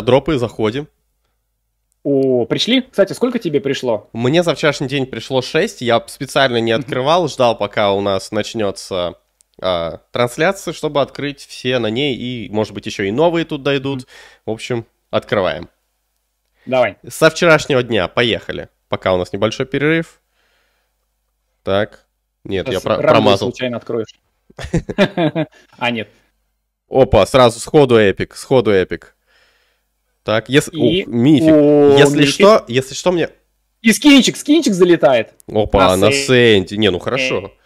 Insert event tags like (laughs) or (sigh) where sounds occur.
стардропы, заходим. О, пришли? Кстати, сколько тебе пришло? Мне за вчерашний день пришло 6. Я специально не (laughs) открывал, ждал, пока у нас начнется э, трансляция, чтобы открыть все на ней. И, может быть, еще и новые тут дойдут. В общем, открываем. Давай. Со вчерашнего дня, поехали. Пока у нас небольшой перерыв. Так. Нет, Сейчас я про- промазал. случайно откроешь. (laughs) (laughs) А, нет. Опа, сразу сходу эпик, сходу эпик. Так, если... И... О, мифик. О, если мифик. что, если что, мне... И скинчик, скинчик залетает. Опа, на, на сенте. Не, ну хорошо. Э.